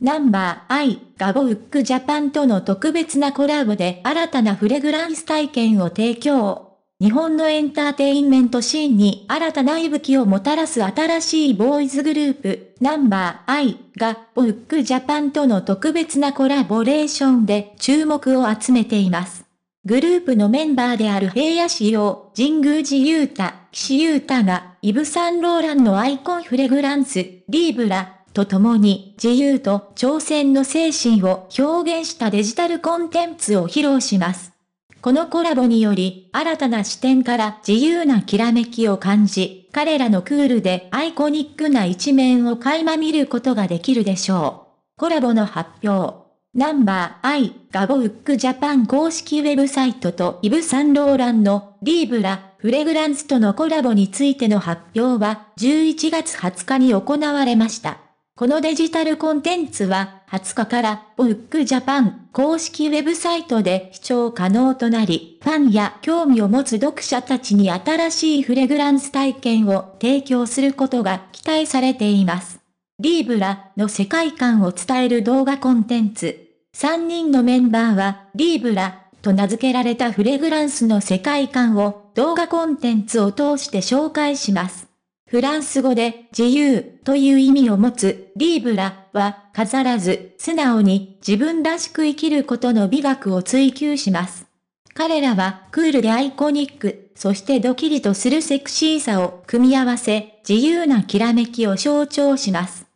ナンバー I がボウックジャパンとの特別なコラボで新たなフレグランス体験を提供。日本のエンターテインメントシーンに新たな息吹をもたらす新しいボーイズグループ、ナンバー I がボウックジャパンとの特別なコラボレーションで注目を集めています。グループのメンバーである平野市を、神宮寺雄太、岸雄太が、イブ・サンローランのアイコンフレグランス、リーブラ、とともに自由と挑戦の精神を表現したデジタルコンテンツを披露します。このコラボにより、新たな視点から自由なきらめきを感じ、彼らのクールでアイコニックな一面を垣間見ることができるでしょう。コラボの発表。ナンバー I ガボウックジャパン公式ウェブサイトとイブ・サンローランのリーブラ、フレグランスとのコラボについての発表は11月20日に行われました。このデジタルコンテンツは20日からブックジャパン公式ウェブサイトで視聴可能となり、ファンや興味を持つ読者たちに新しいフレグランス体験を提供することが期待されています。リーブラの世界観を伝える動画コンテンツ。3人のメンバーはリーブラと名付けられたフレグランスの世界観を動画コンテンツを通して紹介します。フランス語で自由という意味を持つリーブラは飾らず素直に自分らしく生きることの美学を追求します。彼らはクールでアイコニック、そしてドキリとするセクシーさを組み合わせ自由なきらめきを象徴します。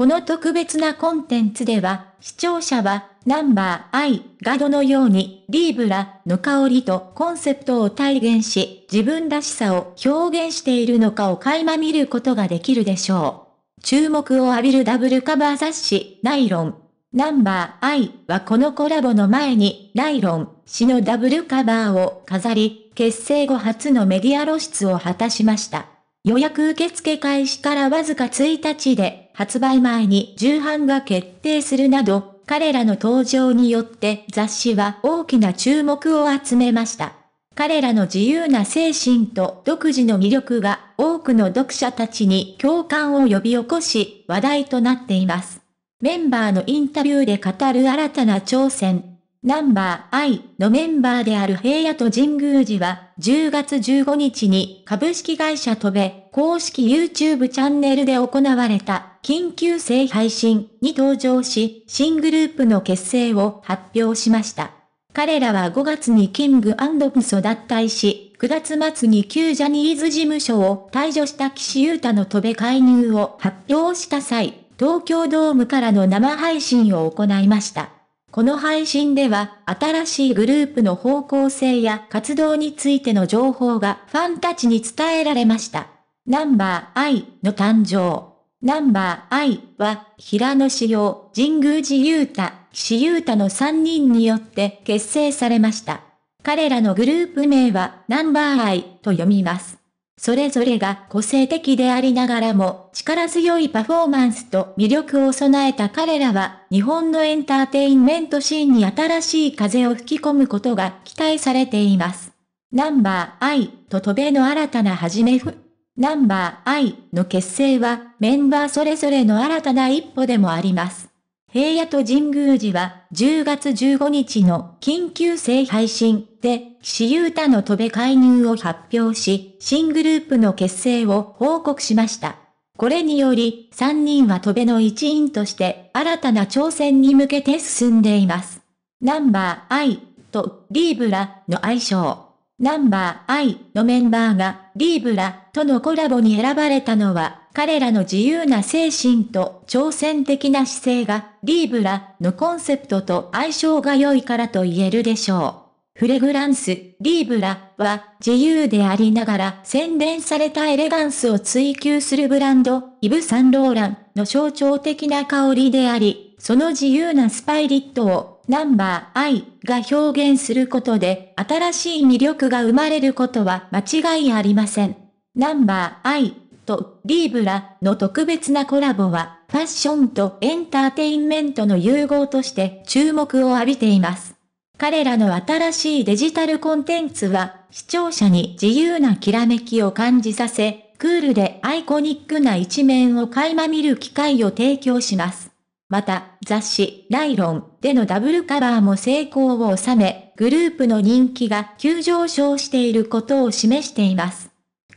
この特別なコンテンツでは、視聴者は、ナンバー I がどのようにリーブラの香りとコンセプトを体現し、自分らしさを表現しているのかを垣間見ることができるでしょう。注目を浴びるダブルカバー雑誌、ナイロン。ナンバー I はこのコラボの前に、ナイロン氏のダブルカバーを飾り、結成後初のメディア露出を果たしました。予約受付開始からわずか1日で発売前に重版が決定するなど、彼らの登場によって雑誌は大きな注目を集めました。彼らの自由な精神と独自の魅力が多くの読者たちに共感を呼び起こし話題となっています。メンバーのインタビューで語る新たな挑戦。ナンバー I のメンバーである平野と神宮寺は10月15日に株式会社飛べ公式 YouTube チャンネルで行われた緊急性配信に登場し、新グループの結成を発表しました。彼らは5月にキングプソ脱退し、9月末に旧ジャニーズ事務所を退場した岸優太の飛べ介入を発表した際、東京ドームからの生配信を行いました。この配信では、新しいグループの方向性や活動についての情報がファンたちに伝えられました。ナンバー I の誕生。ナンバー I は、平野志陽、神宮寺雄太、岸優太の3人によって結成されました。彼らのグループ名は、ナンバー I と読みます。それぞれが個性的でありながらも、力強いパフォーマンスと魅力を備えた彼らは、日本のエンターテインメントシーンに新しい風を吹き込むことが期待されています。ナンバー I と飛べの新たな始めふ。ナンバー I の結成はメンバーそれぞれの新たな一歩でもあります。平野と神宮寺は10月15日の緊急性配信で、岸優太の戸部介入を発表し、新グループの結成を報告しました。これにより、3人は戸部の一員として新たな挑戦に向けて進んでいます。ナンバー I とリーブラの愛称。ナンバー I のメンバーがリーブラとのコラボに選ばれたのは彼らの自由な精神と挑戦的な姿勢がリーブラのコンセプトと相性が良いからと言えるでしょう。フレグランス、リーブラは自由でありながら洗練されたエレガンスを追求するブランド、イブ・サンローランの象徴的な香りであり、その自由なスパイリットをナンバー I が表現することで新しい魅力が生まれることは間違いありません。ナンバー I とリーブラの特別なコラボはファッションとエンターテインメントの融合として注目を浴びています。彼らの新しいデジタルコンテンツは視聴者に自由なきらめきを感じさせ、クールでアイコニックな一面を垣間見る機会を提供します。また、雑誌、ナイロンでのダブルカバーも成功を収め、グループの人気が急上昇していることを示しています。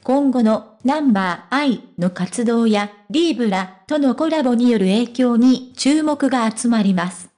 今後のナンバー I の活動やリーブラとのコラボによる影響に注目が集まります。